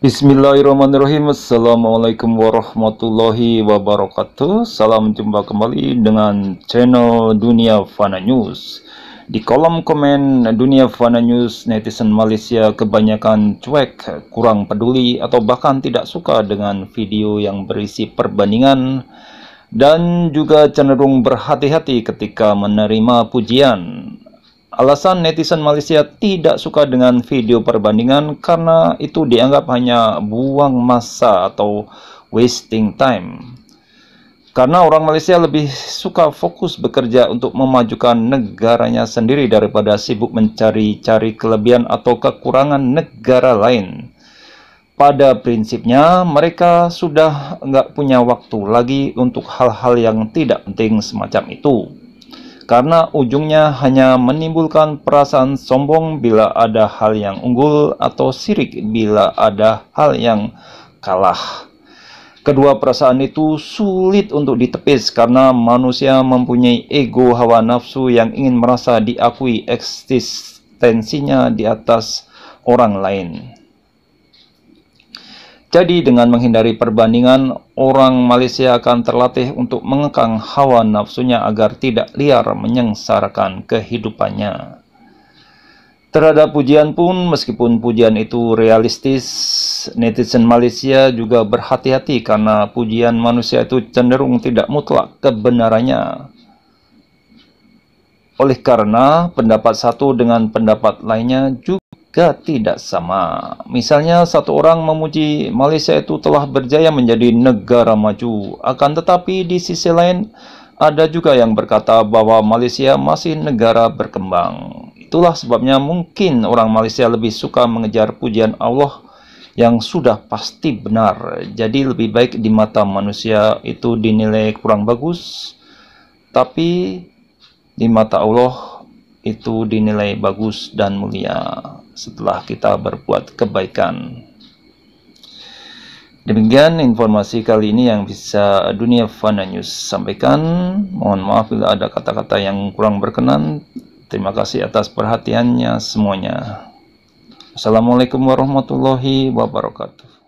Bismillahirrahmanirrahim Assalamualaikum warahmatullahi wabarakatuh Salam jumpa kembali dengan channel Dunia Fana News Di kolom komen Dunia Fana News netizen Malaysia kebanyakan cuek, kurang peduli atau bahkan tidak suka dengan video yang berisi perbandingan dan juga cenderung berhati-hati ketika menerima pujian Alasan netizen Malaysia tidak suka dengan video perbandingan karena itu dianggap hanya buang masa atau wasting time. Karena orang Malaysia lebih suka fokus bekerja untuk memajukan negaranya sendiri daripada sibuk mencari-cari kelebihan atau kekurangan negara lain. Pada prinsipnya, mereka sudah nggak punya waktu lagi untuk hal-hal yang tidak penting semacam itu karena ujungnya hanya menimbulkan perasaan sombong bila ada hal yang unggul atau sirik bila ada hal yang kalah. Kedua perasaan itu sulit untuk ditepis karena manusia mempunyai ego hawa nafsu yang ingin merasa diakui eksistensinya di atas orang lain. Jadi dengan menghindari perbandingan, orang Malaysia akan terlatih untuk mengekang hawa nafsunya agar tidak liar menyengsarakan kehidupannya. Terhadap pujian pun, meskipun pujian itu realistis, netizen Malaysia juga berhati-hati karena pujian manusia itu cenderung tidak mutlak kebenarannya. Oleh karena pendapat satu dengan pendapat lainnya juga tidak sama. Misalnya satu orang memuji Malaysia itu telah berjaya menjadi negara maju, akan tetapi di sisi lain ada juga yang berkata bahwa Malaysia masih negara berkembang. Itulah sebabnya mungkin orang Malaysia lebih suka mengejar pujian Allah yang sudah pasti benar. Jadi lebih baik di mata manusia itu dinilai kurang bagus, tapi di mata Allah itu dinilai bagus dan mulia setelah kita berbuat kebaikan. Demikian informasi kali ini yang bisa Dunia Fana News sampaikan. Mohon maaf bila ada kata-kata yang kurang berkenan. Terima kasih atas perhatiannya semuanya. Assalamualaikum warahmatullahi wabarakatuh.